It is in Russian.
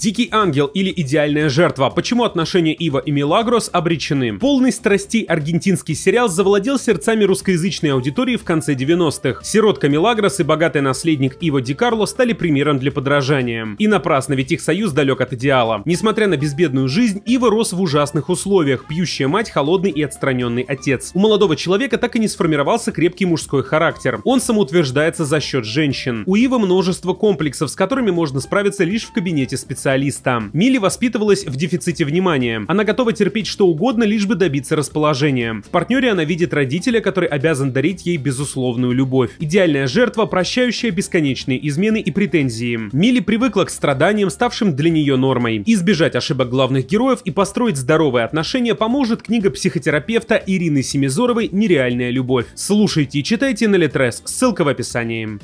«Дикий ангел» или «Идеальная жертва». Почему отношения Ива и Милагрос обречены? Полный страстей аргентинский сериал завладел сердцами русскоязычной аудитории в конце 90-х. «Сиротка Милагрос и «Богатый наследник» Ива Ди Карло стали примером для подражания. И напрасно, ведь их союз далек от идеала. Несмотря на безбедную жизнь, Ива рос в ужасных условиях, пьющая мать, холодный и отстраненный отец. У молодого человека так и не сформировался крепкий мужской характер. Он самоутверждается за счет женщин. У Ива множество комплексов, с которыми можно справиться лишь в кабинете специалиста специалиста. Милли воспитывалась в дефиците внимания. Она готова терпеть что угодно, лишь бы добиться расположения. В партнере она видит родителя, который обязан дарить ей безусловную любовь. Идеальная жертва, прощающая бесконечные измены и претензии. Милли привыкла к страданиям, ставшим для нее нормой. Избежать ошибок главных героев и построить здоровые отношения поможет книга психотерапевта Ирины Семизоровой «Нереальная любовь». Слушайте и читайте на Литрес, ссылка в описании.